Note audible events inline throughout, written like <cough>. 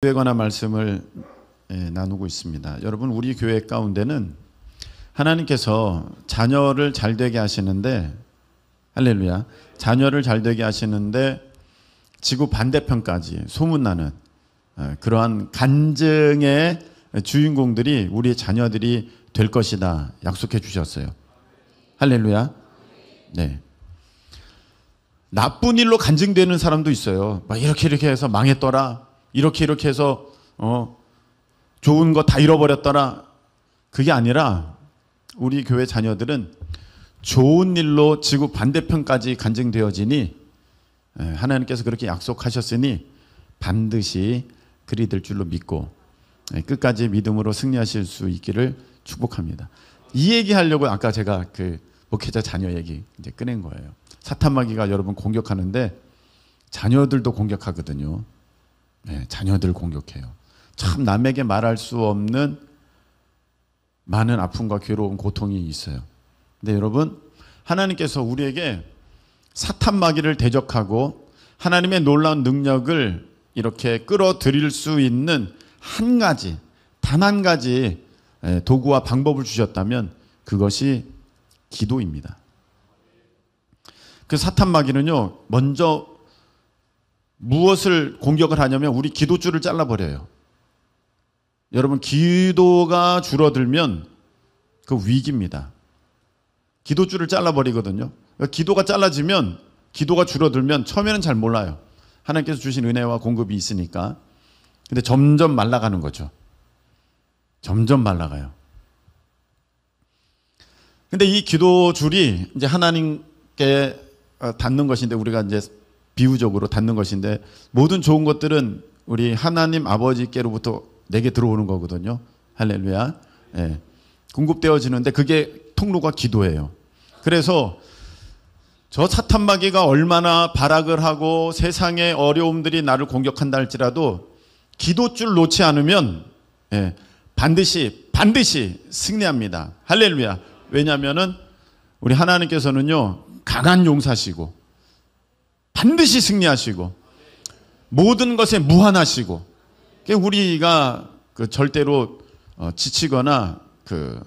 교회 에 관한 말씀을 예, 나누고 있습니다. 여러분 우리 교회 가운데는 하나님께서 자녀를 잘 되게 하시는데 할렐루야. 자녀를 잘 되게 하시는데 지구 반대편까지 소문나는 어, 그러한 간증의 주인공들이 우리 자녀들이 될 것이다 약속해 주셨어요. 할렐루야. 네. 나쁜 일로 간증되는 사람도 있어요. 막 이렇게 이렇게 해서 망했더라. 이렇게 이렇게 해서 어 좋은 거 다 잃어버렸더라 그게 아니라 우리 교회 자녀들은 좋은 일로 지구 반대편까지 간증되어지니 예, 하나님께서 그렇게 약속하셨으니 반드시 그리 될 줄로 믿고 예, 끝까지 믿음으로 승리하실 수 있기를 축복합니다. 이 얘기하려고 아까 제가 그 목회자 자녀 얘기 이제 꺼낸 거예요. 사탄마귀가 여러분 공격하는데 자녀들도 공격하거든요. 네, 자녀들 공격해요. 참 남에게 말할 수 없는 많은 아픔과 괴로움, 고통이 있어요. 근데 여러분, 하나님께서 우리에게 사탄 마귀를 대적하고 하나님의 놀라운 능력을 이렇게 끌어들일 수 있는 한 가지, 단 한 가지 예, 도구와 방법을 주셨다면 그것이 기도입니다. 그 사탄 마귀는요, 먼저 무엇을 공격을 하냐면 우리 기도줄을 잘라버려요. 여러분, 기도가 줄어들면 그 위기입니다. 기도줄을 잘라버리거든요. 그러니까 기도가 잘라지면, 기도가 줄어들면 처음에는 잘 몰라요. 하나님께서 주신 은혜와 공급이 있으니까. 근데 점점 말라가는 거죠. 점점 말라가요. 근데 이 기도줄이 이제 하나님께 어, 닿는 것인데 우리가 이제 비유적으로 닿는 것인데 모든 좋은 것들은 우리 하나님 아버지께로부터 내게 들어오는 거거든요. 할렐루야. 예. 공급되어지는데 그게 통로가 기도예요. 그래서 저 사탄마귀가 얼마나 발악을 하고 세상의 어려움들이 나를 공격한다 할지라도 기도줄 놓지 않으면 예, 반드시 반드시 승리합니다. 할렐루야. 왜냐하면은 우리 하나님께서는요 강한 용사시고 반드시 승리하시고 모든 것에 무한하시고 우리가 그 절대로 어, 지치거나 그,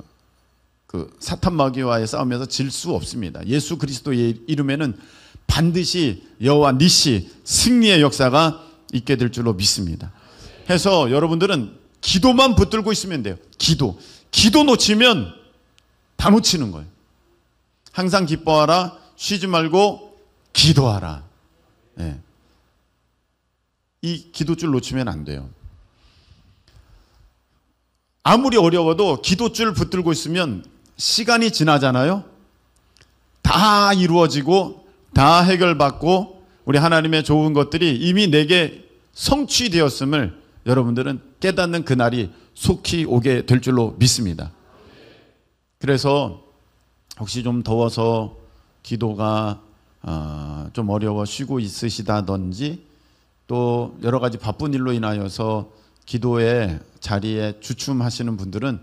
그 사탄 마귀와의 싸움에서 질 수 없습니다. 예수 그리스도의 이름에는 반드시 여호와 니시 승리의 역사가 있게 될 줄로 믿습니다. 해서 여러분들은 기도만 붙들고 있으면 돼요. 기도. 기도 놓치면 다 놓치는 거예요. 항상 기뻐하라, 쉬지 말고 기도하라. 예. 이 기도줄 놓치면 안 돼요. 아무리 어려워도 기도줄 붙들고 있으면 시간이 지나잖아요. 다 이루어지고 다 해결받고 우리 하나님의 좋은 것들이 이미 내게 성취되었음을 여러분들은 깨닫는 그날이 속히 오게 될 줄로 믿습니다. 그래서 혹시 좀 더워서 기도가 어, 좀 어려워 쉬고 있으시다든지 또 여러 가지 바쁜 일로 인하여서 기도의 자리에 주춤하시는 분들은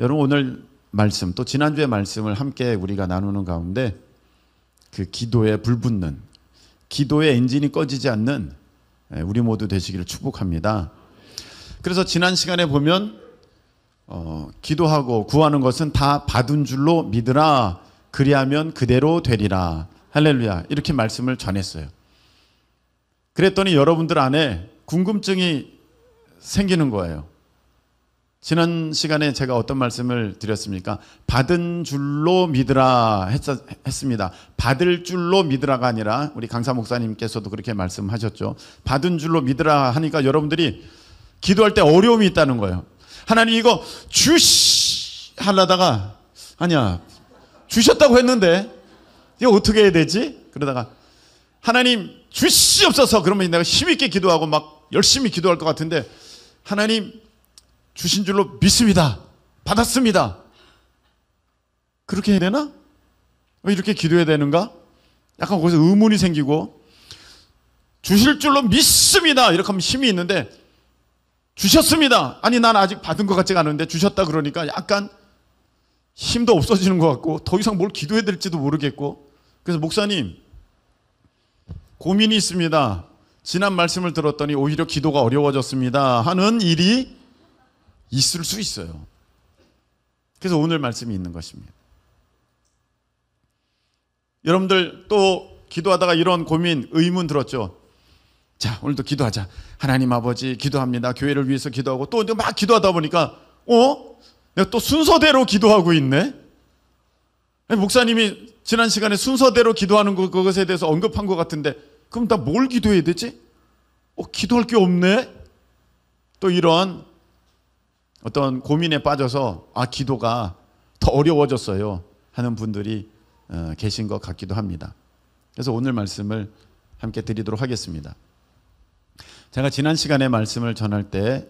여러분 오늘 말씀 또지난주에 말씀을 함께 우리가 나누는 가운데 그 기도에 불붙는 기도의 엔진이 꺼지지 않는 예, 우리 모두 되시기를 축복합니다. 그래서 지난 시간에 보면 어, 기도하고 구하는 것은 다 받은 줄로 믿으라 그리하면 그대로 되리라 할렐루야. 이렇게 말씀을 전했어요. 그랬더니 여러분들 안에 궁금증이 생기는 거예요. 지난 시간에 제가 어떤 말씀을 드렸습니까? 받은 줄로 믿으라 했, 했습니다. 받을 줄로 믿으라가 아니라 우리 강사 목사님께서도 그렇게 말씀하셨죠. 받은 줄로 믿으라 하니까 여러분들이 기도할 때 어려움이 있다는 거예요. 하나님 이거 주시 하려다가 아니야 주셨다고 했는데 이거 어떻게 해야 되지? 그러다가 하나님 주시옵소서 그러면 내가 힘있게 기도하고 막 열심히 기도할 것 같은데 하나님 주신 줄로 믿습니다. 받았습니다. 그렇게 해야 되나? 왜 어, 이렇게 기도해야 되는가? 약간 거기서 의문이 생기고 주실 줄로 믿습니다. 이렇게 하면 힘이 있는데 주셨습니다. 아니 난 아직 받은 것 같지가 않은데 주셨다 그러니까 약간 힘도 없어지는 것 같고 더 이상 뭘 기도해야 될지도 모르겠고 그래서 목사님 고민이 있습니다. 지난 말씀을 들었더니 오히려 기도가 어려워졌습니다. 하는 일이 있을 수 있어요. 그래서 오늘 말씀이 있는 것입니다. 여러분들 또 기도하다가 이런 고민, 의문 들었죠? 자, 오늘도 기도하자. 하나님 아버지 기도합니다. 교회를 위해서 기도하고 또 막 기도하다 보니까 어? 내가 또 순서대로 기도하고 있네. 목사님이 지난 시간에 순서대로 기도하는 것, 에 대해서 언급한 것 같은데 그럼 나 뭘 기도해야 되지? 어, 기도할 게 없네? 또 이런 어떤 고민에 빠져서 아, 기도가 더 어려워졌어요 하는 분들이 어, 계신 것 같기도 합니다. 그래서 오늘 말씀을 함께 드리도록 하겠습니다. 제가 지난 시간에 말씀을 전할 때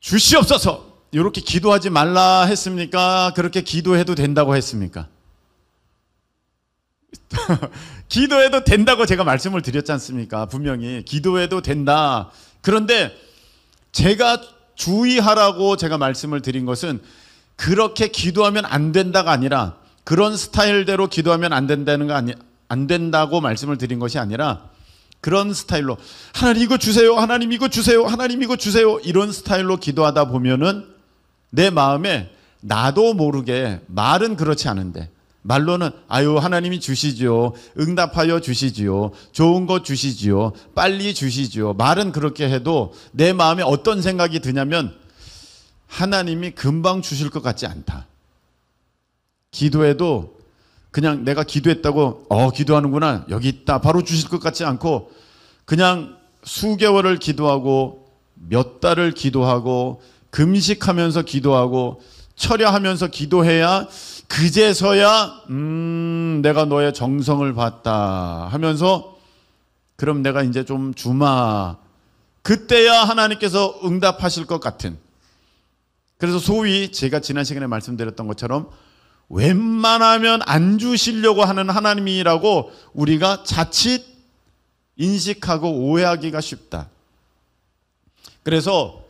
주시옵소서 이렇게 기도하지 말라 했습니까? 그렇게 기도해도 된다고 했습니까? <laughs> 기도해도 된다고 제가 말씀을 드렸지 않습니까? 분명히 기도해도 된다. 그런데 제가 주의하라고 제가 말씀을 드린 것은 그렇게 기도하면 안 된다가 아니라 그런 스타일대로 기도하면 안 된다는 거 아니 안 된다고 말씀을 드린 것이 아니라 그런 스타일로 하나님 이거 주세요. 하나님 이거 주세요. 하나님 이거 주세요. 이런 스타일로 기도하다 보면은 내 마음에 나도 모르게 말은 그렇지 않은데 말로는 아유 하나님이 주시지요. 응답하여 주시지요. 좋은 거 주시지요. 빨리 주시지요. 말은 그렇게 해도 내 마음에 어떤 생각이 드냐면 하나님이 금방 주실 것 같지 않다. 기도해도 그냥 내가 기도했다고 어 기도하는구나 여기 있다 바로 주실 것 같지 않고 그냥 수개월을 기도하고 몇 달을 기도하고 금식하면서 기도하고 철야하면서 기도해야 그제서야 음 내가 너의 정성을 봤다 하면서 그럼 내가 이제 좀 주마 그때야 하나님께서 응답하실 것 같은 그래서 소위 제가 지난 시간에 말씀드렸던 것처럼 웬만하면 안 주시려고 하는 하나님이라고 우리가 자칫 인식하고 오해하기가 쉽다. 그래서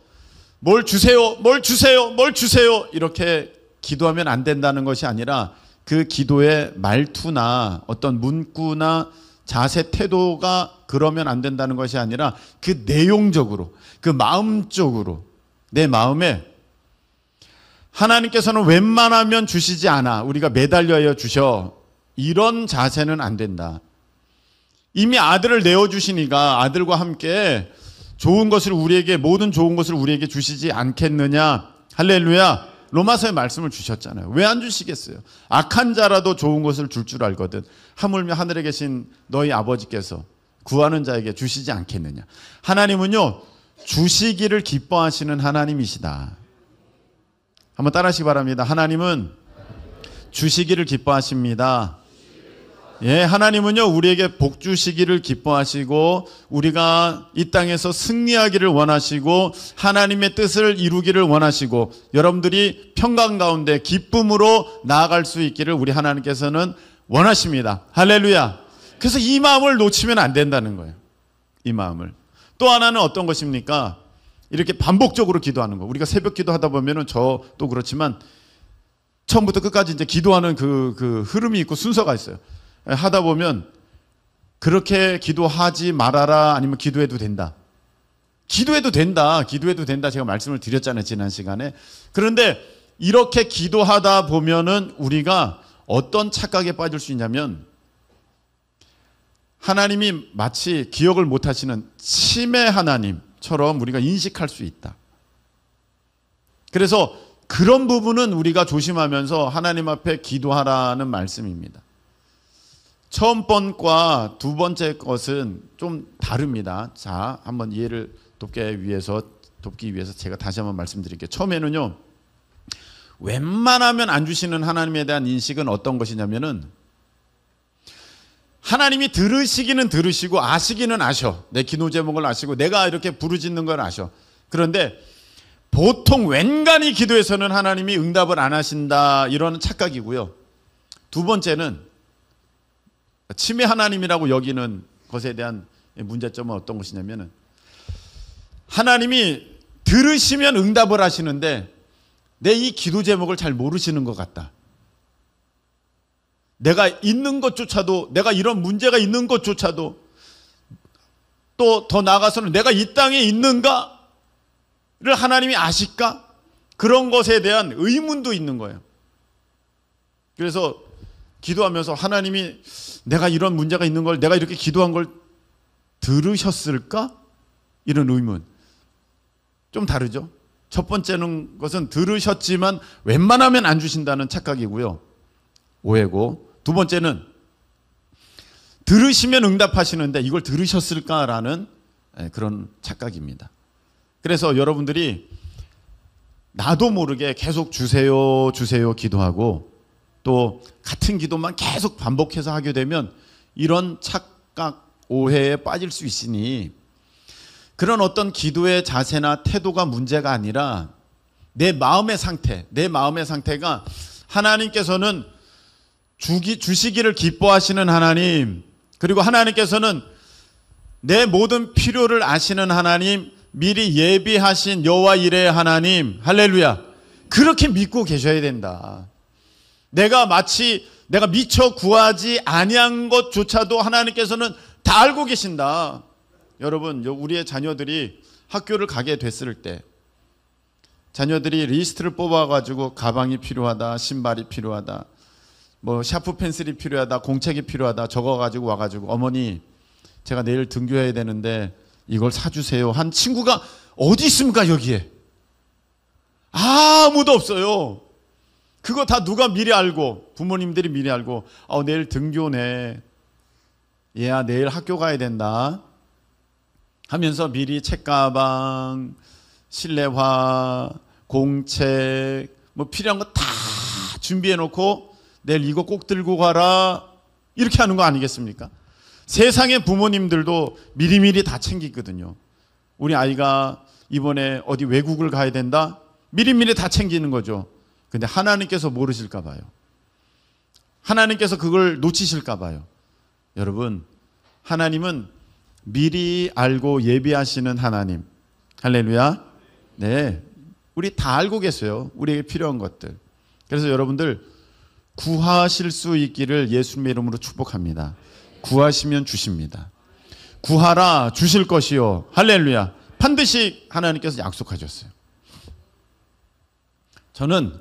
뭘 주세요, 뭘 주세요, 뭘 주세요. 이렇게 기도하면 안 된다는 것이 아니라 그 기도의 말투나 어떤 문구나 자세 태도가 그러면 안 된다는 것이 아니라 그 내용적으로, 그 마음적으로 내 마음에 하나님께서는 웬만하면 주시지 않아. 우리가 매달려야 주셔. 이런 자세는 안 된다. 이미 아들을 내어주시니까 아들과 함께 좋은 것을 우리에게 모든 좋은 것을 우리에게 주시지 않겠느냐 할렐루야 로마서의 말씀을 주셨잖아요 왜 안 주시겠어요 악한 자라도 좋은 것을 줄줄 줄 알거든 하물며 하늘에 계신 너희 아버지께서 구하는 자에게 주시지 않겠느냐 하나님은요 주시기를 기뻐하시는 하나님이시다 한번 따라하시기 바랍니다 하나님은 주시기를 기뻐하십니다 예, 하나님은요, 우리에게 복 주시기를 기뻐하시고, 우리가 이 땅에서 승리하기를 원하시고, 하나님의 뜻을 이루기를 원하시고, 여러분들이 평강 가운데 기쁨으로 나아갈 수 있기를 우리 하나님께서는 원하십니다. 할렐루야. 그래서 이 마음을 놓치면 안 된다는 거예요. 이 마음을. 또 하나는 어떤 것입니까? 이렇게 반복적으로 기도하는 거. 우리가 새벽 기도하다 보면은 저도 그렇지만, 처음부터 끝까지 이제 기도하는 그, 그 흐름이 있고 순서가 있어요. 하다 보면 그렇게 기도하지 말아라 아니면 기도해도 된다. 기도해도 된다. 기도해도 된다. 제가 말씀을 드렸잖아요. 지난 시간에. 그런데 이렇게 기도하다 보면은 우리가 어떤 착각에 빠질 수 있냐면 하나님이 마치 기억을 못 하시는 치매 하나님처럼 우리가 인식할 수 있다. 그래서 그런 부분은 우리가 조심하면서 하나님 앞에 기도하라는 말씀입니다. 처음 번과 두 번째 것은 좀 다릅니다. 자, 한번 이해를 돕기 위해서 돕기 위해서 제가 다시 한번 말씀드릴게요. 처음에는요. 웬만하면 안 주시는 하나님에 대한 인식은 어떤 것이냐면은 하나님이 들으시기는 들으시고 아시기는 아셔. 내 기도 제목을 아시고 내가 이렇게 부르짖는 걸 아셔. 그런데 보통 웬간히 기도에서는 하나님이 응답을 안 하신다 이런 착각이고요. 두 번째는 침해 하나님이라고 여기는 것에 대한 문제점은 어떤 것이냐면 하나님이 들으시면 응답을 하시는데 내 이 기도 제목을 잘 모르시는 것 같다. 내가 있는 것조차도 내가 이런 문제가 있는 것조차도 또 더 나아가서는 내가 이 땅에 있는가를 하나님이 아실까? 그런 것에 대한 의문도 있는 거예요. 그래서 기도하면서 하나님이 내가 이런 문제가 있는 걸 내가 이렇게 기도한 걸 들으셨을까? 이런 의문. 좀 다르죠? 첫 번째는 것은 들으셨지만 웬만하면 안 주신다는 착각이고요. 오해고. 두 번째는 들으시면 응답하시는데 이걸 들으셨을까라는 예, 그런 착각입니다. 그래서 여러분들이 나도 모르게 계속 주세요, 주세요 기도하고 또 같은 기도만 계속 반복해서 하게 되면 이런 착각, 오해에 빠질 수 있으니 그런 어떤 기도의 자세나 태도가 문제가 아니라 내 마음의 상태, 내 마음의 상태가 하나님께서는 주기, 주시기를 기뻐하시는 하나님, 그리고 하나님께서는 내 모든 필요를 아시는 하나님, 미리 예비하신 여호와 이래의 하나님, 할렐루야. 그렇게 믿고 계셔야 된다. 내가 마치 내가 미처 구하지 아니한 것조차도 하나님께서는 다 알고 계신다. 여러분, 우리의 자녀들이 학교를 가게 됐을 때 자녀들이 리스트를 뽑아가지고 가방이 필요하다, 신발이 필요하다, 뭐 샤프 펜슬이 필요하다, 공책이 필요하다 적어가지고 와가지고 어머니 제가 내일 등교해야 되는데 이걸 사주세요. 한 친구가 어디 있습니까 여기에? 아무도 없어요. 그거 다 누가 미리 알고 부모님들이 미리 알고 어, 내일 등교네 얘야 내일 학교 가야 된다 하면서 미리 책가방 실내화 공책 뭐 필요한 거 다 준비해 놓고 내일 이거 꼭 들고 가라 이렇게 하는 거 아니겠습니까? 세상의 부모님들도 미리미리 다 챙기거든요. 우리 아이가 이번에 어디 외국을 가야 된다? 미리미리 다 챙기는 거죠. 근데 하나님께서 모르실까 봐요. 하나님께서 그걸 놓치실까 봐요. 여러분, 하나님은 미리 알고 예비하시는 하나님. 할렐루야. 네. 우리 다 알고 계세요. 우리에게 필요한 것들. 그래서 여러분들 구하실 수 있기를 예수님의 이름으로 축복합니다. 구하시면 주십니다. 구하라 주실 것이요. 할렐루야. 반드시 하나님께서 약속하셨어요. 저는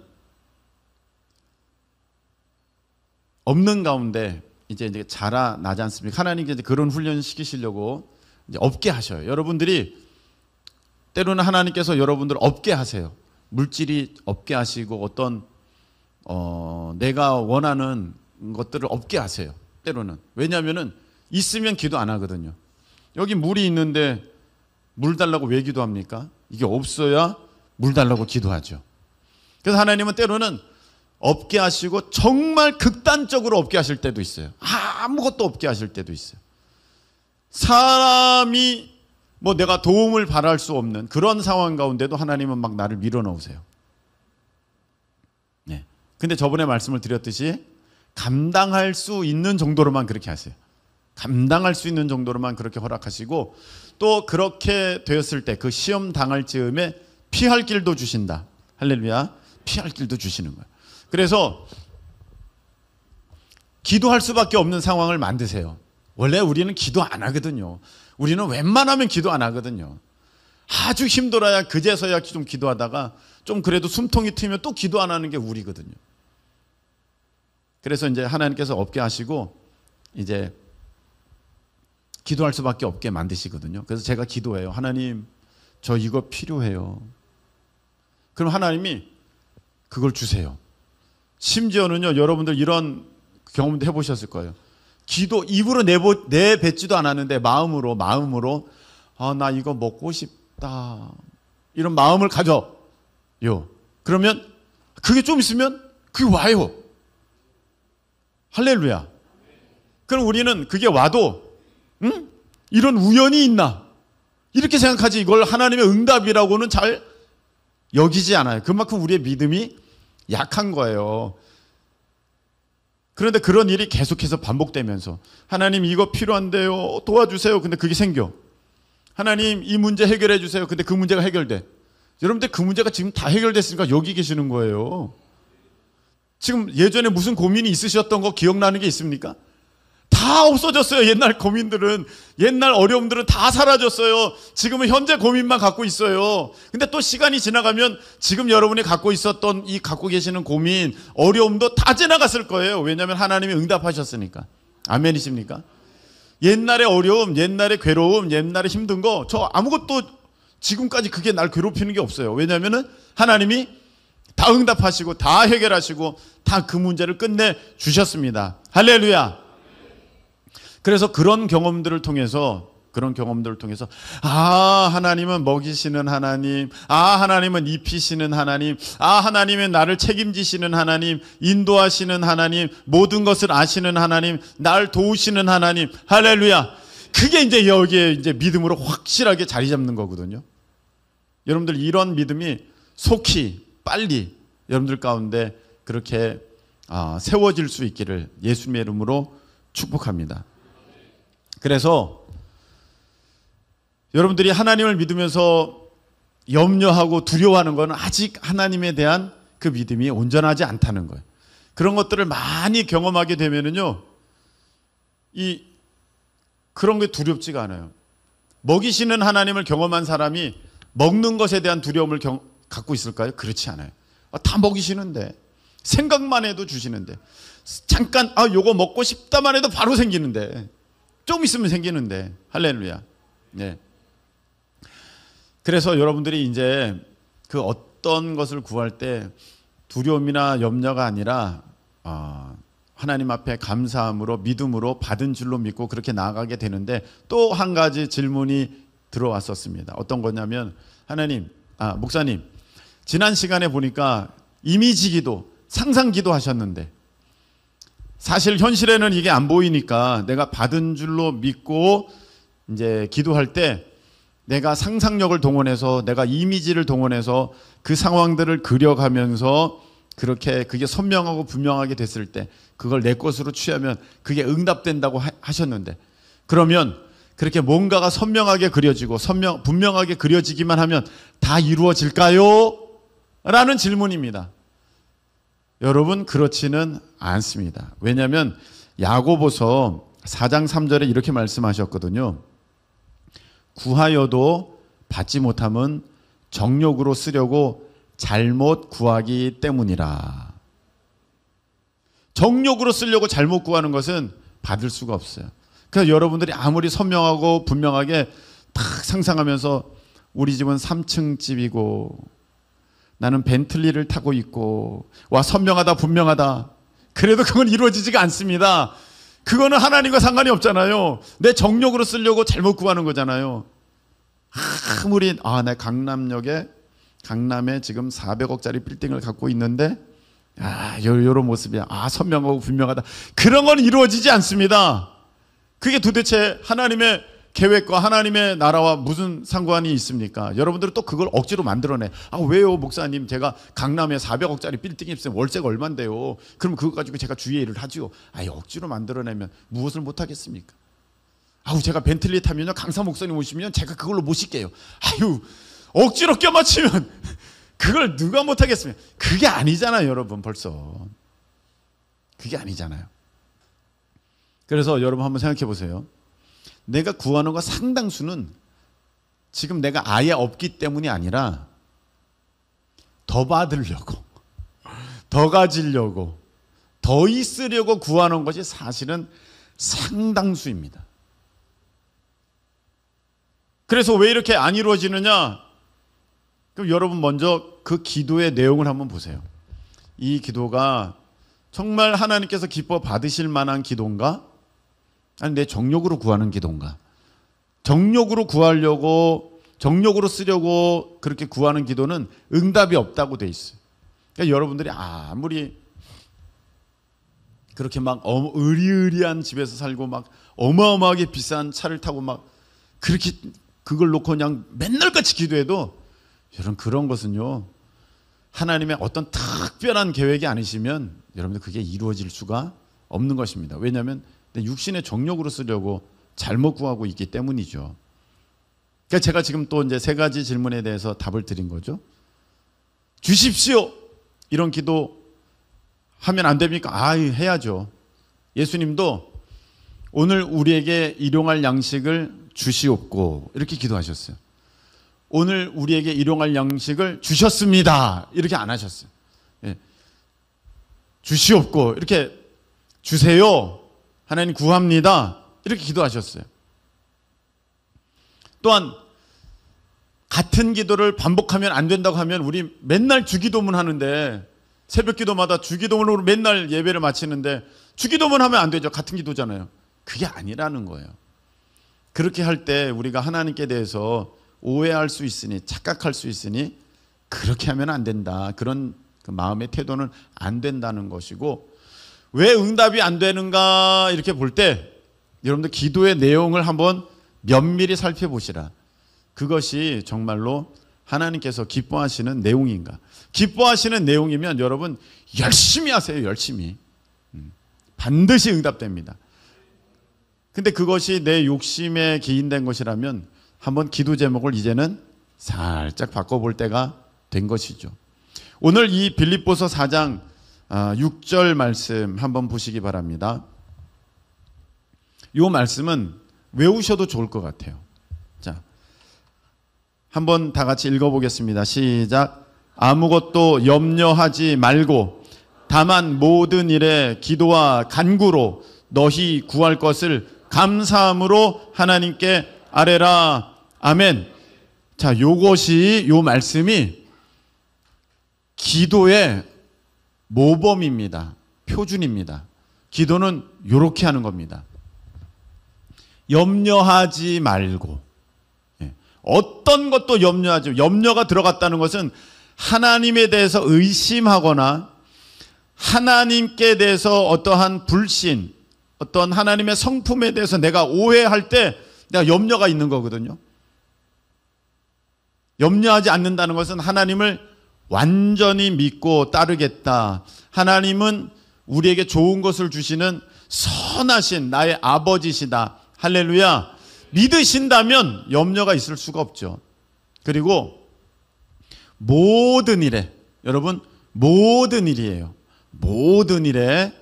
없는 가운데 이제 이제 자라나지 않습니까? 하나님께 이 그런 훈련 시키시려고 이제 없게 하셔요. 여러분들이 때로는 하나님께서 여러분들 없게 하세요. 물질이 없게 하시고 어떤 어 내가 원하는 것들을 없게 하세요. 때로는 왜냐하면은 있으면 기도 안 하거든요. 여기 물이 있는데 물 달라고 왜 기도합니까? 이게 없어야 물 달라고 기도하죠. 그래서 하나님은 때로는 없게 하시고 정말 극단적으로 없게 하실 때도 있어요. 아무것도 없게 하실 때도 있어요. 사람이 뭐 내가 도움을 바랄 수 없는 그런 상황 가운데도 하나님은 막 나를 밀어 넣으세요. 네. 근데 저번에 말씀을 드렸듯이 감당할 수 있는 정도로만 그렇게 하세요. 감당할 수 있는 정도로만 그렇게 허락하시고 또 그렇게 되었을 때 그 시험 당할 즈음에 피할 길도 주신다. 할렐루야. 피할 길도 주시는 거예요. 그래서 기도할 수밖에 없는 상황을 만드세요. 원래 우리는 기도 안 하거든요. 우리는 웬만하면 기도 안 하거든요. 아주 힘들어야 그제서야 좀 기도하다가 좀 그래도 숨통이 트이면 또 기도 안 하는 게 우리거든요. 그래서 이제 하나님께서 없게 하시고 이제 기도할 수밖에 없게 만드시거든요. 그래서 제가 기도해요. 하나님, 저 이거 필요해요. 그럼 하나님이 그걸 주세요. 심지어는요, 여러분들 이런 경험도 해보셨을 거예요. 기도 입으로 내보, 내뱉지도 않았는데 마음으로 마음으로 아 나 이거 먹고 싶다 이런 마음을 가져요. 그러면 그게 좀 있으면 그게 와요. 할렐루야. 그럼 우리는 그게 와도 응? 이런 우연이 있나 이렇게 생각하지 이걸 하나님의 응답이라고는 잘 여기지 않아요. 그만큼 우리의 믿음이 약한 거예요. 그런데 그런 일이 계속해서 반복되면서 하나님 이거 필요한데요. 도와주세요. 근데 그게 생겨. 하나님 이 문제 해결해 주세요. 근데 그 문제가 해결돼. 여러분들 그 문제가 지금 다 해결됐으니까 여기 계시는 거예요. 지금 예전에 무슨 고민이 있으셨던 거 기억나는 게 있습니까? 다 없어졌어요. 옛날 고민들은 옛날 어려움들은 다 사라졌어요. 지금은 현재 고민만 갖고 있어요. 근데 또 시간이 지나가면 지금 여러분이 갖고 있었던 이 갖고 계시는 고민, 어려움도 다 지나갔을 거예요. 왜냐하면 하나님이 응답하셨으니까. 아멘이십니까? 옛날의 어려움, 옛날의 괴로움, 옛날의 힘든 거 저 아무것도 지금까지 그게 날 괴롭히는 게 없어요. 왜냐하면은 하나님이 다 응답하시고 다 해결하시고 다 그 문제를 끝내 주셨습니다. 할렐루야. 그래서 그런 경험들을 통해서 그런 경험들을 통해서 아 하나님은 먹이시는 하나님 아 하나님은 입히시는 하나님 아 하나님은 나를 책임지시는 하나님 인도하시는 하나님 모든 것을 아시는 하나님 날 도우시는 하나님 할렐루야 그게 이제 여기에 이제 믿음으로 확실하게 자리 잡는 거거든요 여러분들 이런 믿음이 속히 빨리 여러분들 가운데 그렇게 아, 세워질 수 있기를 예수님의 이름으로 축복합니다. 그래서 여러분들이 하나님을 믿으면서 염려하고 두려워하는 건 아직 하나님에 대한 그 믿음이 온전하지 않다는 거예요. 그런 것들을 많이 경험하게 되면은요, 이, 그런 게 두렵지가 않아요. 먹이시는 하나님을 경험한 사람이 먹는 것에 대한 두려움을 경, 갖고 있을까요? 그렇지 않아요. 아, 다 먹이시는데. 생각만 해도 주시는데. 잠깐, 아, 요거 먹고 싶다만 해도 바로 생기는데. 좀 있으면 생기는데 할렐루야. 네. 그래서 여러분들이 이제 그 어떤 것을 구할 때 두려움이나 염려가 아니라 어, 하나님 앞에 감사함으로 믿음으로 받은 줄로 믿고 그렇게 나아가게 되는데 또 한 가지 질문이 들어왔었습니다. 어떤 거냐면 하나님, 아 목사님, 지난 시간에 보니까 이미지기도 상상기도 하셨는데 사실 현실에는 이게 안 보이니까 내가 받은 줄로 믿고 이제 기도할 때 내가 상상력을 동원해서 내가 이미지를 동원해서 그 상황들을 그려가면서 그렇게 그게 선명하고 분명하게 됐을 때 그걸 내 것으로 취하면 그게 응답된다고 하셨는데 그러면 그렇게 뭔가가 선명하게 그려지고 선명 분명하게 그려지기만 하면 다 이루어질까요? 라는 질문입니다. 여러분 그렇지는 않습니다. 왜냐하면 야고보서 4장 3절에 이렇게 말씀하셨거든요. 구하여도 받지 못함은 정욕으로 쓰려고 잘못 구하기 때문이라. 정욕으로 쓰려고 잘못 구하는 것은 받을 수가 없어요. 그래서 그러니까 여러분들이 아무리 선명하고 분명하게 탁 상상하면서 우리 집은 3층 집이고 나는 벤틀리를 타고 있고, 와, 선명하다, 분명하다. 그래도 그건 이루어지지가 않습니다. 그거는 하나님과 상관이 없잖아요. 내 정력으로 쓰려고 잘못 구하는 거잖아요. 아무리, 아, 내 강남역에, 강남에 지금 400억짜리 빌딩을 갖고 있는데, 아, 요, 요런 모습이야. 아, 선명하고 분명하다. 그런 건 이루어지지 않습니다. 그게 도대체 하나님의 계획과 하나님의 나라와 무슨 상관이 있습니까? 여러분들은 또 그걸 억지로 만들어내. 아, 왜요, 목사님? 제가 강남에 400억짜리 빌딩이 있으면 월세가 얼만데요? 그럼 그거 가지고 제가 주의 일을 하지요. 아 억지로 만들어내면 무엇을 못하겠습니까? 아우, 제가 벤틀리 타면요. 강사 목사님 오시면 제가 그걸로 모실게요. 아유, 억지로 껴맞추면 <laughs> 그걸 누가 못하겠습니까? 그게 아니잖아요, 여러분, 벌써. 그게 아니잖아요. 그래서 여러분 한번 생각해 보세요. 내가 구하는 거 상당수는 지금 내가 아예 없기 때문이 아니라 더 받으려고, 더 가지려고, 더 있으려고 구하는 것이 사실은 상당수입니다. 그래서 왜 이렇게 안 이루어지느냐? 그럼 여러분 먼저 그 기도의 내용을 한번 보세요. 이 기도가 정말 하나님께서 기뻐 받으실 만한 기도인가? 아니 내 정욕으로 구하는 기도인가? 정욕으로 구하려고 정욕으로 쓰려고 그렇게 구하는 기도는 응답이 없다고 돼있어 그러니까 여러분들이 아무리 그렇게 막 의리의리한 집에서 살고 막 어마어마하게 비싼 차를 타고 막 그렇게 그걸 놓고 그냥 맨날 같이 기도해도 여러분 그런 것은요 하나님의 어떤 특별한 계획이 아니시면 여러분들 그게 이루어질 수가 없는 것입니다. 왜냐하면 육신의 정력으로 쓰려고 잘못 구하고 있기 때문이죠. 그러니까 제가 지금 또 이제 세 가지 질문에 대해서 답을 드린 거죠. 주십시오. 이런 기도 하면 안 됩니까? 아, 이 예, 해야죠. 예수님도 오늘 우리에게 일용할 양식을 주시옵고 이렇게 기도하셨어요. 오늘 우리에게 일용할 양식을 주셨습니다. 이렇게 안 하셨어요. 예. 주시옵고 이렇게 주세요. 하나님 구합니다. 이렇게 기도하셨어요. 또한 같은 기도를 반복하면 안 된다고 하면 우리 맨날 주기도문 하는데 새벽 기도마다 주기도문으로 맨날 예배를 마치는데 주기도문 하면 안 되죠. 같은 기도잖아요. 그게 아니라는 거예요. 그렇게 할 때 우리가 하나님께 대해서 오해할 수 있으니 착각할 수 있으니 그렇게 하면 안 된다. 그런 그 마음의 태도는 안 된다는 것이고 왜 응답이 안 되는가 이렇게 볼 때 여러분들 기도의 내용을 한번 면밀히 살펴보시라. 그것이 정말로 하나님께서 기뻐하시는 내용인가. 기뻐하시는 내용이면 여러분 열심히 하세요. 열심히. 음, 반드시 응답됩니다. 근데 그것이 내 욕심에 기인된 것이라면 한번 기도 제목을 이제는 살짝 바꿔볼 때가 된 것이죠. 오늘 이 빌립보서 4장 6절 아, 말씀 한번 보시기 바랍니다. 요 말씀은 외우셔도 좋을 것 같아요. 자. 한번 다 같이 읽어 보겠습니다. 시작. 아무것도 염려하지 말고 다만 모든 일에 기도와 간구로 너희 구할 것을 감사함으로 하나님께 아뢰라. 아멘. 자, 요것이 요 말씀이 기도의 모범입니다. 표준입니다. 기도는 이렇게 하는 겁니다. 염려하지 말고 예. 어떤 것도 염려하지 염려가 들어갔다는 것은 하나님에 대해서 의심하거나 하나님께 대해서 어떠한 불신, 어떤 하나님의 성품에 대해서 내가 오해할 때 내가 염려가 있는 거거든요. 염려하지 않는다는 것은 하나님을 완전히 믿고 따르겠다. 하나님은 우리에게 좋은 것을 주시는 선하신 나의 아버지시다. 할렐루야. 믿으신다면 염려가 있을 수가 없죠. 그리고 모든 일에, 여러분, 모든 일이에요. 모든 일에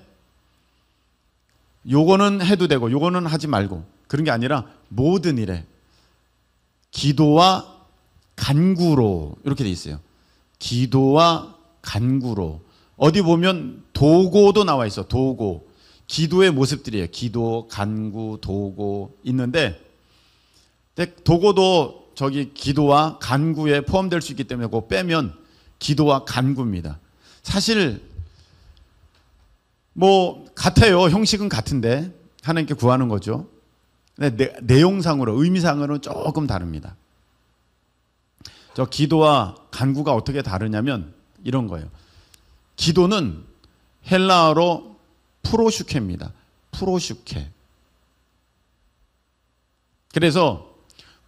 요거는 해도 되고 요거는 하지 말고 그런 게 아니라 모든 일에 기도와 간구로 이렇게 돼 있어요. 기도와 간구로 어디 보면 도고도 나와 있어. 도고. 기도의 모습들이에요. 기도, 간구, 도고 있는데 도고도 저기 기도와 간구에 포함될 수 있기 때문에 그 빼면 기도와 간구입니다. 사실 뭐 같아요. 형식은 같은데 하나님께 구하는 거죠. 근데 내, 내용상으로 의미상으로는 조금 다릅니다. 저 기도와 간구가 어떻게 다르냐면 이런 거예요. 기도는 헬라어로 프로슈케입니다. 프로슈케. 그래서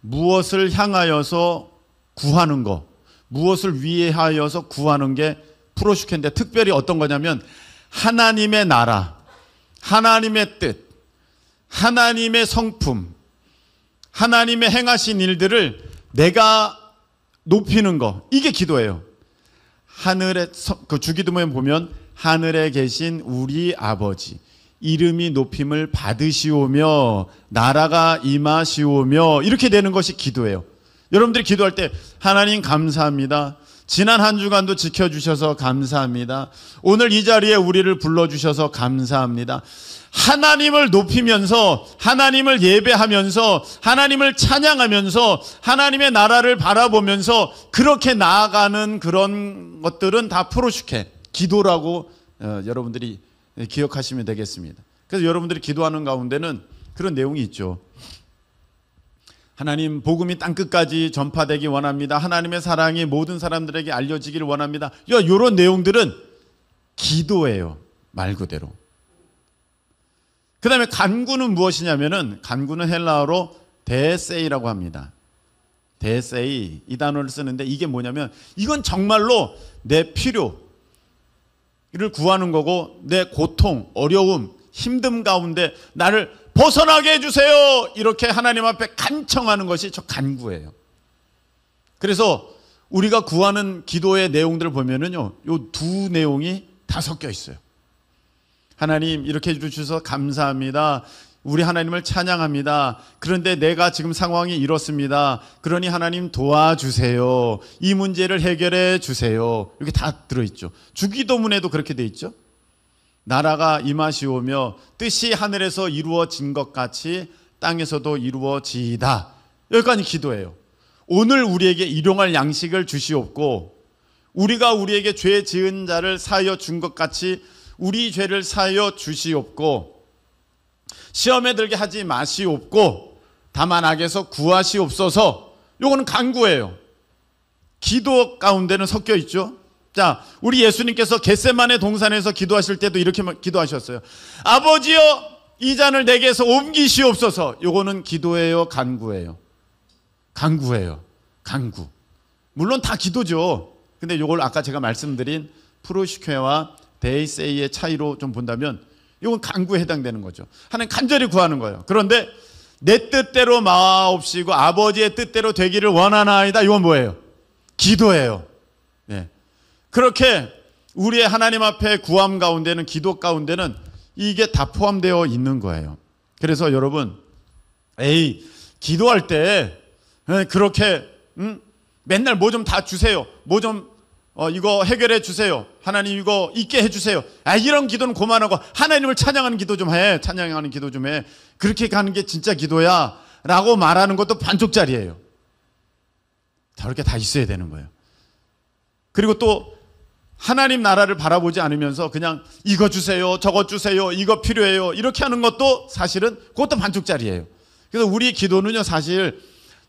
무엇을 향하여서 구하는 거, 무엇을 위하여서 구하는 게 프로슈케인데 특별히 어떤 거냐면 하나님의 나라, 하나님의 뜻, 하나님의 성품, 하나님의 행하신 일들을 내가 높이는 거 이게 기도예요. 하늘의 그 주기도문에 보면 하늘에 계신 우리 아버지 이름이 높임을 받으시오며 나라가 임하시오며 이렇게 되는 것이 기도예요. 여러분들이 기도할 때 하나님 감사합니다. 지난 한 주간도 지켜주셔서 감사합니다. 오늘 이 자리에 우리를 불러주셔서 감사합니다. 하나님을 높이면서 하나님을 예배하면서 하나님을 찬양하면서 하나님의 나라를 바라보면서 그렇게 나아가는 그런 것들은 다 프로슈케 기도라고 어, 여러분들이 기억하시면 되겠습니다. 그래서 여러분들이 기도하는 가운데는 그런 내용이 있죠. 하나님 복음이 땅 끝까지 전파되기 원합니다. 하나님의 사랑이 모든 사람들에게 알려지길 원합니다. 이런 내용들은 기도예요. 말 그대로. 그 다음에 간구는 무엇이냐면은 간구는 헬라어로 대세이라고 합니다. 대세이 이 단어를 쓰는데 이게 뭐냐면 이건 정말로 내 필요를 구하는 거고 내 고통, 어려움, 힘듦 가운데 나를 벗어나게 해주세요. 이렇게 하나님 앞에 간청하는 것이 저 간구예요. 그래서 우리가 구하는 기도의 내용들을 보면은요, 요두 내용이 다 섞여 있어요. 하나님 이렇게 주셔서 감사합니다. 우리 하나님을 찬양합니다. 그런데 내가 지금 상황이 이렇습니다. 그러니 하나님 도와주세요. 이 문제를 해결해 주세요. 이렇게 다 들어있죠. 주기도문에도 그렇게 돼 있죠. 나라가 임하시오며 뜻이 하늘에서 이루어진 것 같이 땅에서도 이루어지이다. 여기까지 기도해요. 오늘 우리에게 일용할 양식을 주시옵고 우리가 우리에게 죄 지은 자를 사여준 것 같이 우리 죄를 사여 주시옵고 시험에 들게 하지 마시옵고 다만 악에서 구하시옵소서. 요거는 간구예요. 기도 가운데는 섞여 있죠. 자, 우리 예수님께서 겟세만의 동산에서 기도하실 때도 이렇게 기도하셨어요. 아버지여 이 잔을 내게서 옮기시옵소서. 요거는 기도예요, 간구예요. 간구예요. 간구. 물론 다 기도죠. 근데 요걸 아까 제가 말씀드린 프로시케와 데이세이의 차이로 좀 본다면 이건 간구에 해당되는 거죠. 하나님 간절히 구하는 거예요. 그런데 내 뜻대로 마옵시고 아버지의 뜻대로 되기를 원하나이다. 이건 뭐예요? 기도예요. 네. 그렇게 우리의 하나님 앞에 구함 가운데는 기도 가운데는 이게 다 포함되어 있는 거예요. 그래서 여러분, 에이 기도할 때 예, 그렇게 음? 맨날 뭐 좀 다 주세요. 뭐좀 어, 이거 해결해 주세요. 하나님 이거 있게 해 주세요. 아, 이런 기도는 고만하고 하나님을 찬양하는 기도 좀 해. 찬양하는 기도 좀 해. 그렇게 가는 게 진짜 기도야. 라고 말하는 것도 반쪽짜리예요. 저렇게 다 있어야 되는 거예요. 그리고 또 하나님 나라를 바라보지 않으면서 그냥 이거 주세요, 저거 주세요, 이거 필요해요. 이렇게 하는 것도 사실은 그것도 반쪽짜리예요. 그래서 우리 기도는요, 사실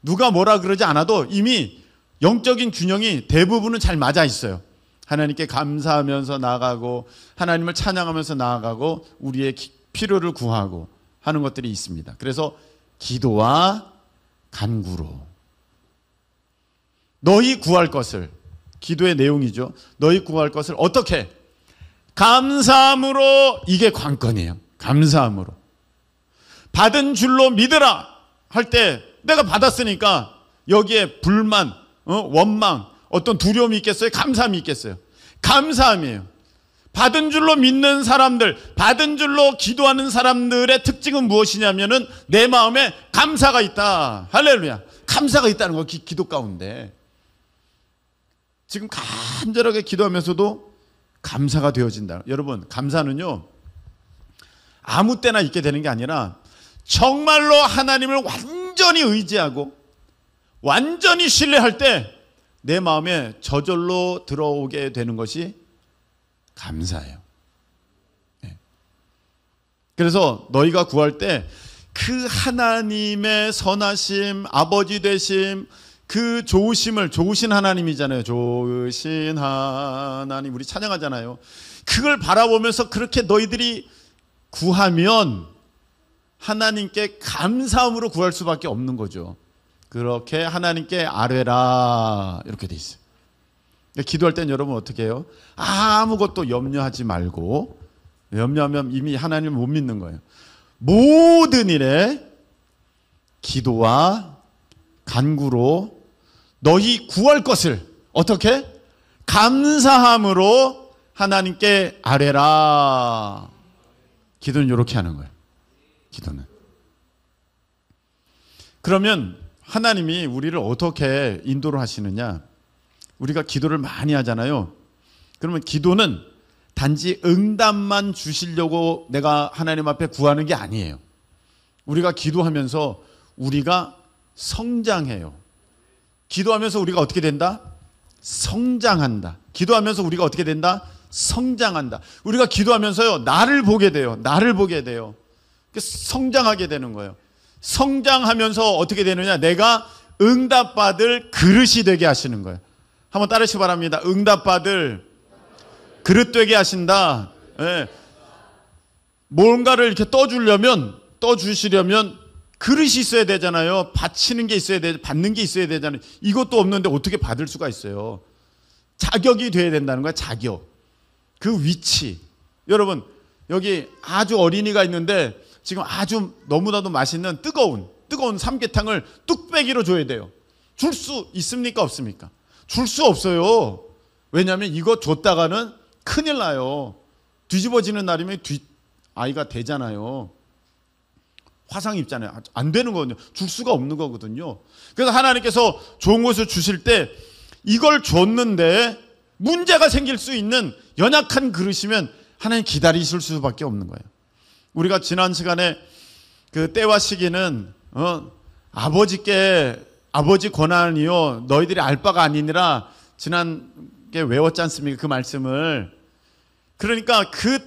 누가 뭐라 그러지 않아도 이미 영적인 균형이 대부분은 잘 맞아 있어요. 하나님께 감사하면서 나아가고 하나님을 찬양하면서 나아가고 우리의 필요를 구하고 하는 것들이 있습니다. 그래서 기도와 간구로 너희 구할 것을 기도의 내용이죠. 너희 구할 것을 어떻게 감사함으로 이게 관건이에요. 감사함으로 받은 줄로 믿으라 할 때 내가 받았으니까 여기에 불만 어? 원망, 어떤 두려움이 있겠어요? 감사함이 있겠어요? 감사함이에요. 받은 줄로 믿는 사람들, 받은 줄로 기도하는 사람들의 특징은 무엇이냐면은 내 마음에 감사가 있다. 할렐루야. 감사가 있다는 거, 기, 기도 가운데. 지금 간절하게 기도하면서도 감사가 되어진다. 여러분, 감사는요, 아무 때나 있게 되는 게 아니라 정말로 하나님을 완전히 의지하고 완전히 신뢰할 때 내 마음에 저절로 들어오게 되는 것이 감사예요. 예. 그래서 너희가 구할 때 그 하나님의 선하심, 아버지 되심, 그 좋으심을 좋으신 하나님이잖아요. 좋으신 하나님 우리 찬양하잖아요. 그걸 바라보면서 그렇게 너희들이 구하면 하나님께 감사함으로 구할 수밖에 없는 거죠. 그렇게 하나님께 아뢰라 이렇게 돼 있어요. 기도할 땐 여러분 어떻게 해요? 아무것도 염려하지 말고 염려하면 이미 하나님을 못 믿는 거예요. 모든 일에 기도와 간구로 너희 구할 것을 어떻게 감사함으로 하나님께 아뢰라. 기도는 이렇게 하는 거예요. 기도는. 그러면 하나님이 우리를 어떻게 인도를 하시느냐? 우리가 기도를 많이 하잖아요. 그러면 기도는 단지 응답만 주시려고 내가 하나님 앞에 구하는 게 아니에요. 우리가 기도하면서 우리가 성장해요. 기도하면서 우리가 어떻게 된다? 성장한다. 기도하면서 우리가 어떻게 된다? 성장한다. 우리가 기도하면서요, 나를 보게 돼요. 나를 보게 돼요. 성장하게 되는 거예요. 성장하면서 어떻게 되느냐? 내가 응답받을 그릇이 되게 하시는 거예요. 한번 따르시 바랍니다. 응답받을 그릇 되게 하신다. 예. 뭔가를 이렇게 떠주려면 떠주시려면 그릇이 있어야 되잖아요. 바치는 게 있어야 되, 받는 게 있어야 되잖아요. 이것도 없는데 어떻게 받을 수가 있어요? 자격이 돼야 된다는 거야. 자격. 그 위치. 여러분 여기 아주 어린이가 있는데 지금 아주 너무나도 맛있는 뜨거운 뜨거운 삼계탕을 뚝배기로 줘야 돼요. 줄 수 있습니까 없습니까? 줄 수 없어요. 왜냐하면 이거 줬다가는 큰일 나요. 뒤집어지는 날이면 뒤 아이가 되잖아요. 화상 입잖아요. 아, 안 되는 거거든요. 줄 수가 없는 거거든요. 그래서 하나님께서 좋은 것을 주실 때 이걸 줬는데 문제가 생길 수 있는 연약한 그릇이면 하나님 기다리실 수밖에 없는 거예요. 우리가 지난 시간에 그 때와 시기는 어? 아버지께 아버지 권한이요 너희들이 알 바가 아니니라 지난 게 외웠지 않습니까 그 말씀을 그러니까 그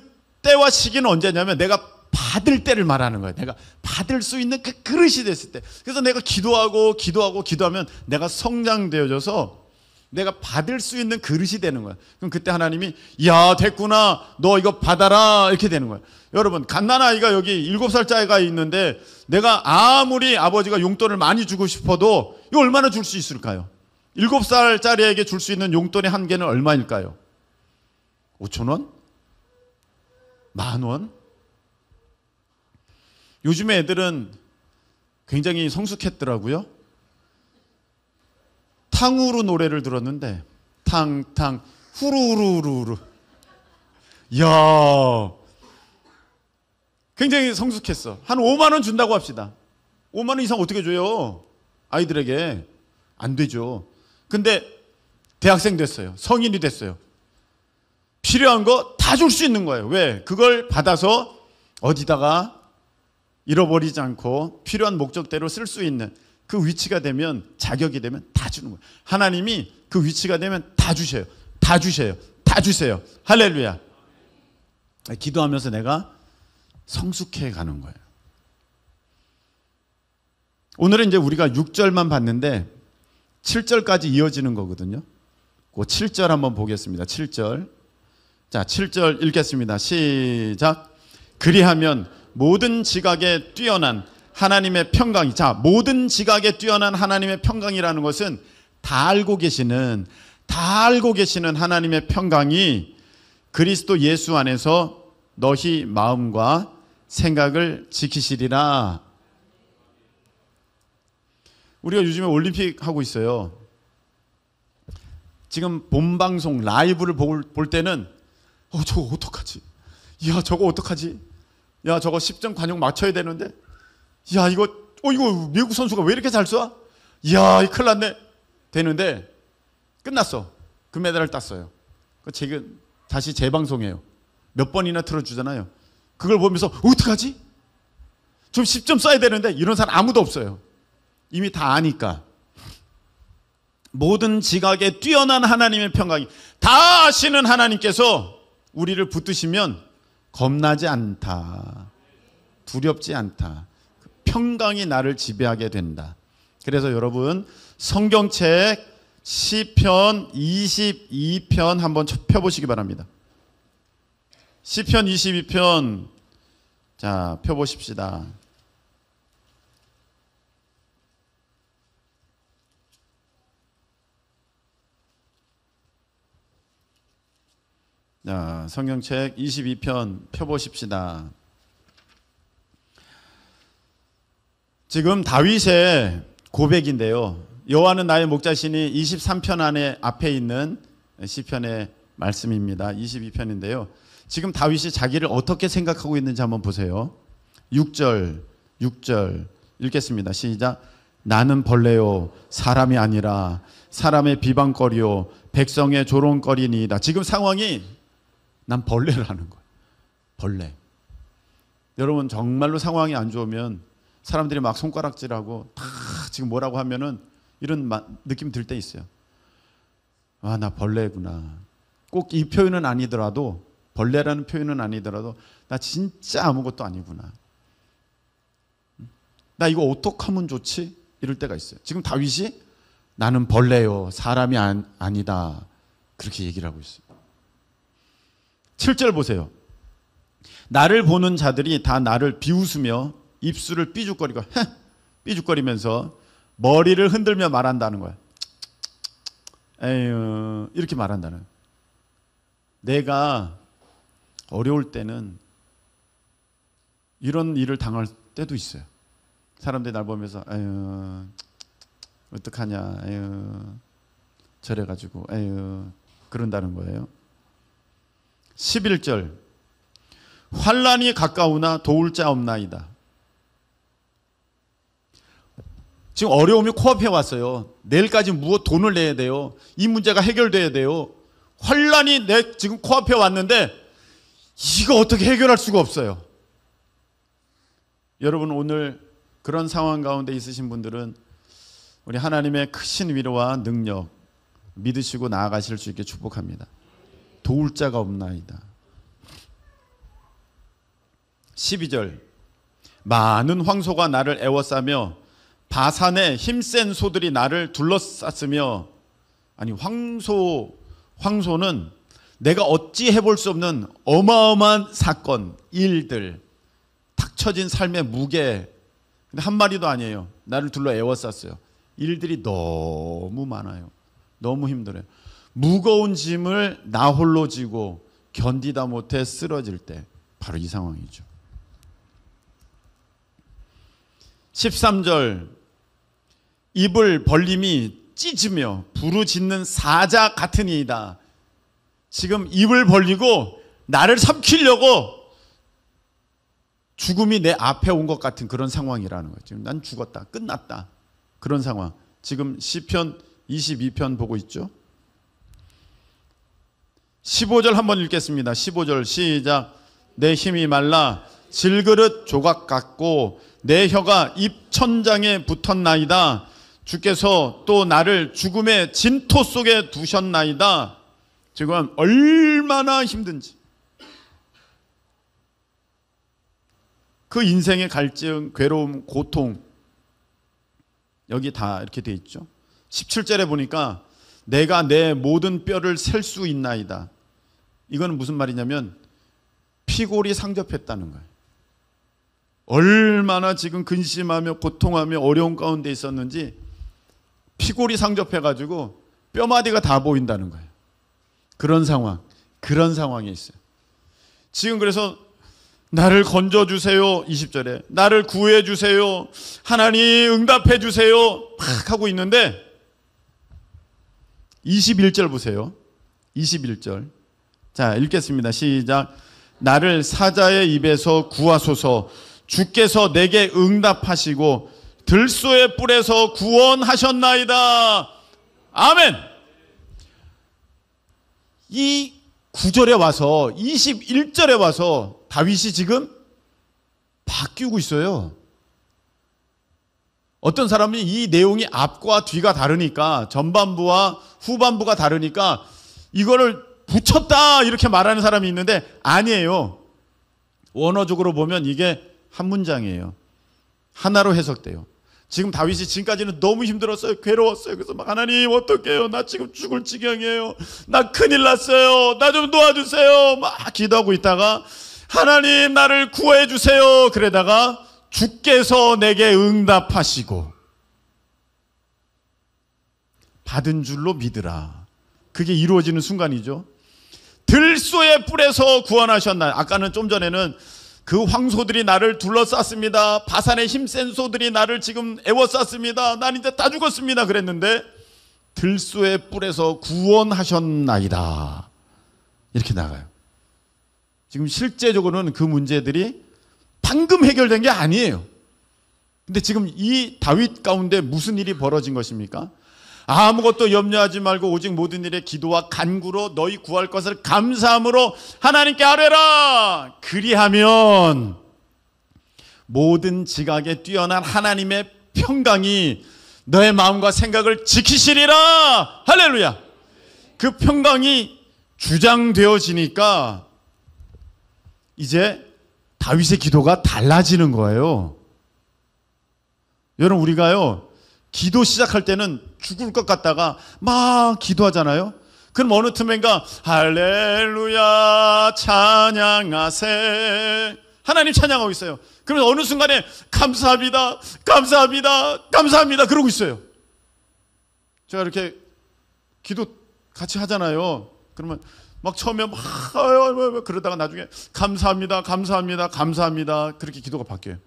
때와 시기는 언제냐면 내가 받을 때를 말하는 거예요. 내가 받을 수 있는 그 그릇이 됐을 때. 그래서 내가 기도하고 기도하고 기도하면 내가 성장되어져서 내가 받을 수 있는 그릇이 되는 거야. 그럼 그때 하나님이 야 됐구나 너 이거 받아라 이렇게 되는 거야. 여러분 갓난아이가 여기 일곱 살짜리가 있는데 내가 아무리 아버지가 용돈을 많이 주고 싶어도 이 얼마나 줄 수 있을까요? 일곱 살짜리에게 줄 수 있는 용돈의 한계는 얼마일까요? 5천 원? 만 원? 요즘에 애들은 굉장히 성숙했더라고요. 탕후루 노래를 들었는데 탕탕 후루루루루. 야. 굉장히 성숙했어. 한 5만 원 준다고 합시다. 5만 원 이상 어떻게 줘요? 아이들에게 안 되죠. 근데 대학생 됐어요. 성인이 됐어요. 필요한 거 다 줄 수 있는 거예요. 왜? 그걸 받아서 어디다가 잃어버리지 않고 필요한 목적대로 쓸 수 있는 그 위치가 되면 자격이 되면 다 주는 거예요. 하나님이 그 위치가 되면 다 주셔요. 다 주셔요. 다 주세요. 할렐루야. 기도하면서 내가 성숙해 가는 거예요. 오늘은 이제 우리가 6절만 봤는데 7절까지 이어지는 거거든요. 그 7절 한번 보겠습니다. 7절. 자, 7절 읽겠습니다. 시작. 그리하면 모든 지각에 뛰어난 하나님의 평강이 자 모든 지각에 뛰어난 하나님의 평강이라는 것은 다 알고 계시는 다 알고 계시는 하나님의 평강이 그리스도 예수 안에서 너희 마음과 생각을 지키시리라. 우리가 요즘에 올림픽 하고 있어요. 지금 본방송 라이브를 볼, 때는 어 저거 어떡하지? 야 저거 어떡하지? 야 저거 10점 관용 맞춰야 되는데 야, 이거, 어, 이거 미국 선수가 왜 이렇게 잘 쏴? 이 큰일 났네. 되는데, 끝났어. 금메달을 그 땄어요. 그 제가 그 다시 재방송해요. 몇 번이나 틀어주잖아요. 그걸 보면서, 어떡하지? 좀 10점 쏴야 되는데, 이런 사람 아무도 없어요. 이미 다 아니까. 모든 지각에 뛰어난 하나님의 평강이 다 아시는 하나님께서 우리를 붙드시면 겁나지 않다. 두렵지 않다. 평강이 나를 지배하게 된다. 그래서 여러분 성경책 시편 22편 한번 펴 보시기 바랍니다. 시편 22편 자, 펴 보십시다. 자, 성경책 22편 펴 보십시다. 지금 다윗의 고백인데요. 여호와는 나의 목자시니 23편 안에 앞에 있는 시편의 말씀입니다. 22편인데요. 지금 다윗이 자기를 어떻게 생각하고 있는지 한번 보세요. 6절, 6절 읽겠습니다. 시작. 나는 벌레요 사람이 아니라 사람의 비방거리요 백성의 조롱거리니이다. 지금 상황이 난 벌레라는 거예요. 벌레. 여러분 정말로 상황이 안 좋으면 사람들이 막 손가락질하고 다 지금 뭐라고 하면은 이런 느낌 들 때 있어요. 아, 나 벌레구나. 꼭 이 표현은 아니더라도 벌레라는 표현은 아니더라도 나 진짜 아무것도 아니구나. 나 이거 어떻 하면 좋지? 이럴 때가 있어요. 지금 다윗이 나는 벌레요. 사람이 안, 아니다. 그렇게 얘기를 하고 있어요. 7절 보세요. 나를 보는 자들이 다 나를 비웃으며 입술을 삐죽거리고 헤, 삐죽거리면서 머리를 흔들며 말한다는 거야. 에휴, 이렇게 말한다는 내가 어려울 때는 이런 일을 당할 때도 있어요. 사람들이 날 보면서 에휴, 어떡하냐, 에휴, 저래 가지고 에휴, 그런다는 거예요. 11절 환란이 가까우나 도울 자 없나이다. 지금 어려움이 코앞에 왔어요. 내일까지 무엇 돈을 내야 돼요. 이 문제가 해결돼야 돼요. 환란이 내 지금 코앞에 왔는데 이거 어떻게 해결할 수가 없어요. 여러분 오늘 그런 상황 가운데 있으신 분들은 우리 하나님의 크신 위로와 능력 믿으시고 나아가실 수 있게 축복합니다. 도울 자가 없나이다. 12절 많은 황소가 나를 애워싸며 바산에 힘센 소들이 나를 둘러쌌으며 아니 황소 황소는 내가 어찌 해볼 수 없는 어마어마한 사건, 일들, 닥쳐진 삶의 무게. 근데 한 마리도 아니에요. 나를 둘러 애워쌌어요. 일들이 너무 많아요. 너무 힘들어요. 무거운 짐을 나 홀로 지고 견디다 못해 쓰러질 때 바로 이 상황이죠. 13절 입을 벌림이 찢으며 부르짖는 사자 같으니이다. 지금 입을 벌리고 나를 삼키려고 죽음이 내 앞에 온 것 같은 그런 상황이라는 거죠. 난 죽었다. 끝났다. 그런 상황. 지금 시편 22편 보고 있죠. 15절 한번 읽겠습니다. 15절 시작. 내 힘이 말라 질그릇 조각 같고 내 혀가 입천장에 붙었나이다. 주께서 또 나를 죽음의 진토 속에 두셨나이다. 지금 얼마나 힘든지. 그 인생의 갈증, 괴로움, 고통. 여기 다 이렇게 돼 있죠. 17절에 보니까 내가 내 모든 뼈를 셀 수 있나이다. 이건 무슨 말이냐면 피골이 상접했다는 거예요. 얼마나 지금 근심하며 고통하며 어려운 가운데 있었는지 피골이 상접해가지고 뼈마디가 다 보인다는 거예요. 그런 상황, 그런 상황이 있어요. 지금 그래서 나를 건져주세요. 20절에. 나를 구해주세요. 하나님 응답해주세요. 막 하고 있는데 21절 보세요. 21절. 자, 읽겠습니다. 시작. 나를 사자의 입에서 구하소서 주께서 내게 응답하시고 들소의 뿔에서 구원하셨나이다. 아멘. 이 9절에 와서 21절에 와서 다윗이 지금 바뀌고 있어요. 어떤 사람이 이 내용이 앞과 뒤가 다르니까 전반부와 후반부가 다르니까 이거를 붙였다 이렇게 말하는 사람이 있는데 아니에요. 원어적으로 보면 이게 한 문장이에요. 하나로 해석돼요. 지금 다윗이 지금까지는 너무 힘들었어요. 괴로웠어요. 그래서 막 하나님 어떡해요. 나 지금 죽을 지경이에요. 나 큰일 났어요. 나 좀 도와주세요. 막 기도하고 있다가 하나님 나를 구해 주세요. 그러다가 주께서 내게 응답하시고 받은 줄로 믿으라. 그게 이루어지는 순간이죠. 들소의 뿔에서 구원하셨나요? 아까는 좀 전에는 그 황소들이 나를 둘러쌌습니다. 바산의 힘센 소들이 나를 지금 애워쌌습니다. 난 이제 다 죽었습니다. 그랬는데 들소의 뿔에서 구원하셨나이다. 이렇게 나가요. 지금 실제적으로는 그 문제들이 방금 해결된 게 아니에요. 근데 지금 이 다윗 가운데 무슨 일이 벌어진 것입니까? 아무것도 염려하지 말고 오직 모든 일에 기도와 간구로 너희 구할 것을 감사함으로 하나님께 아뢰라. 그리하면 모든 지각에 뛰어난 하나님의 평강이 너의 마음과 생각을 지키시리라. 할렐루야. 그 평강이 주장되어지니까 이제 다윗의 기도가 달라지는 거예요. 여러분 우리가요. 기도 시작할 때는 죽을 것 같다가 막 기도하잖아요. 그럼 어느 틈엔가 할렐루야 찬양하세 하나님 찬양하고 있어요. 그러면 어느 순간에 감사합니다, 감사합니다, 감사합니다 그러고 있어요. 제가 이렇게 기도 같이 하잖아요. 그러면 막 처음에 막 그러다가 나중에 감사합니다, 감사합니다, 감사합니다 그렇게 기도가 바뀌어요.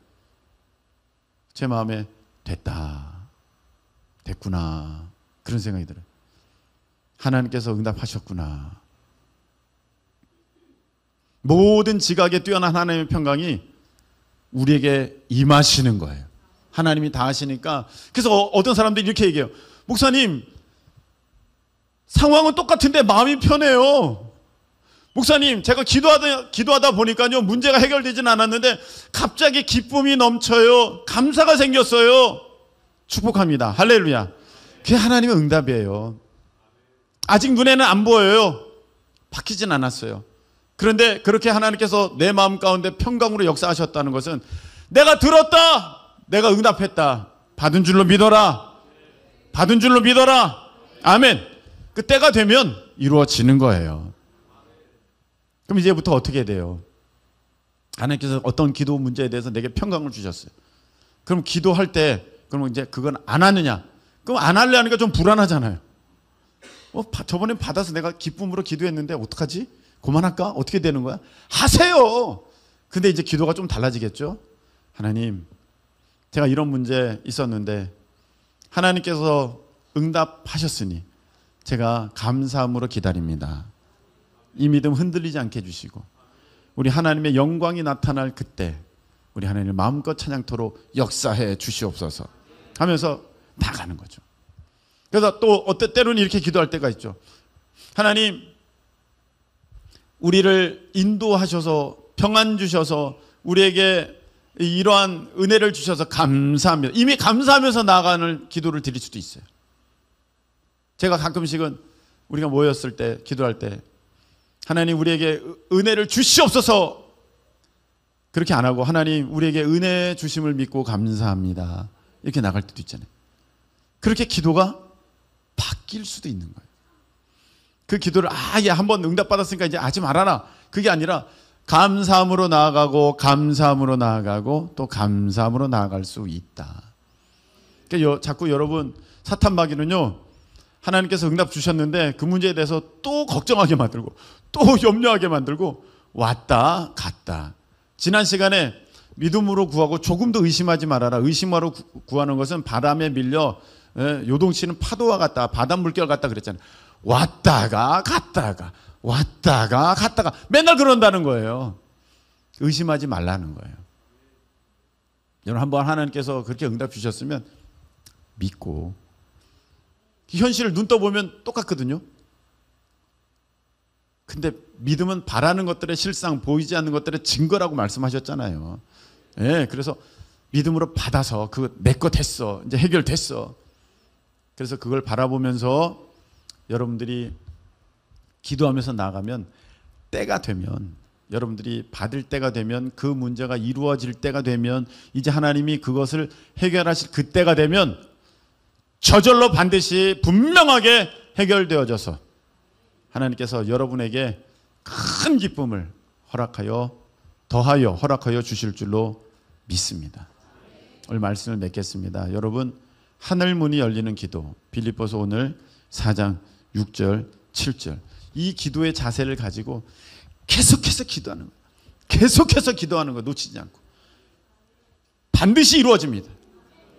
제 마음에 됐다. 됐구나. 그런 생각이 들어요. 하나님께서 응답하셨구나. 모든 지각에 뛰어난 하나님의 평강이 우리에게 임하시는 거예요. 하나님이 다 하시니까. 그래서 어, 어떤 사람들이 이렇게 얘기해요. 목사님, 상황은 똑같은데 마음이 편해요. 목사님, 제가 기도하다, 기도하다 보니까요, 문제가 해결되진 않았는데, 갑자기 기쁨이 넘쳐요. 감사가 생겼어요. 축복합니다. 할렐루야. 그게 하나님의 응답이에요. 아직 눈에는 안 보여요. 바뀌진 않았어요. 그런데 그렇게 하나님께서 내 마음 가운데 평강으로 역사하셨다는 것은 내가 들었다! 내가 응답했다. 받은 줄로 믿어라. 받은 줄로 믿어라. 아멘. 그때가 되면 이루어지는 거예요. 그럼 이제부터 어떻게 돼요? 하나님께서 어떤 기도 문제에 대해서 내게 평강을 주셨어요. 그럼 기도할 때 그러면 이제 그건 안 하느냐? 그럼 안 할래 하니까 좀 불안하잖아요. 어, 저번에 받아서 내가 기쁨으로 기도했는데 어떡하지? 그만할까? 어떻게 되는 거야? 하세요! 근데 이제 기도가 좀 달라지겠죠? 하나님, 제가 이런 문제 있었는데 하나님께서 응답하셨으니 제가 감사함으로 기다립니다. 이 믿음 흔들리지 않게 해주시고 우리 하나님의 영광이 나타날 그때 우리 하나님 마음껏 찬양토로 역사해 주시옵소서 하면서 나가는 거죠. 그래서 또 어때 때로는 이렇게 기도할 때가 있죠. 하나님 우리를 인도하셔서 평안 주셔서 우리에게 이러한 은혜를 주셔서 감사합니다 이미 감사하면서 나아가는 기도를 드릴 수도 있어요. 제가 가끔씩은 우리가 모였을 때 기도할 때 하나님 우리에게 은혜를 주시옵소서 그렇게 안 하고 하나님 우리에게 은혜 주심을 믿고 감사합니다. 이렇게 나갈 때도 있잖아요. 그렇게 기도가 바뀔 수도 있는 거예요. 그 기도를 아예 한 번 응답받았으니까 이제 하지 말아라. 그게 아니라 감사함으로 나아가고 감사함으로 나아가고 또 감사함으로 나아갈 수 있다. 그러니까 여, 자꾸 여러분 사탄 마귀는요. 하나님께서 응답 주셨는데 그 문제에 대해서 또 걱정하게 만들고 또 염려하게 만들고 왔다 갔다 지난 시간에 믿음으로 구하고 조금 도 의심하지 말아라. 의심으로 구하는 것은 바람에 밀려 요동치는 파도와 같다. 바닷 물결 같다 그랬잖아요. 왔다가 갔다가 왔다가 갔다가 맨날 그런다는 거예요. 의심하지 말라는 거예요. 여러분 한번 하나님께서 그렇게 응답 주셨으면 믿고 현실을 눈 떠보면 똑같거든요. 근데 믿음은 바라는 것들의 실상, 보이지 않는 것들의 증거라고 말씀하셨잖아요. 예, 그래서 믿음으로 받아서 그내거 됐어. 이제 해결됐어. 그래서 그걸 바라보면서 여러분들이 기도하면서 나가면 때가 되면 여러분들이 받을 때가 되면 그 문제가 이루어질 때가 되면 이제 하나님이 그것을 해결하실 그때가 되면 저절로 반드시 분명하게 해결되어져서 하나님께서 여러분에게 큰 기쁨을 허락하여 더하여 허락하여 주실 줄로 믿습니다. 오늘 말씀을 맺겠습니다. 여러분 하늘 문이 열리는 기도 빌립보서 오늘 4장 6절 7절 이 기도의 자세를 가지고 계속해서 기도하는 거예요. 계속해서 기도하는 거 놓치지 않고 반드시 이루어집니다.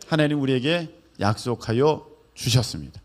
하나님 우리에게 약속하여 주셨습니다.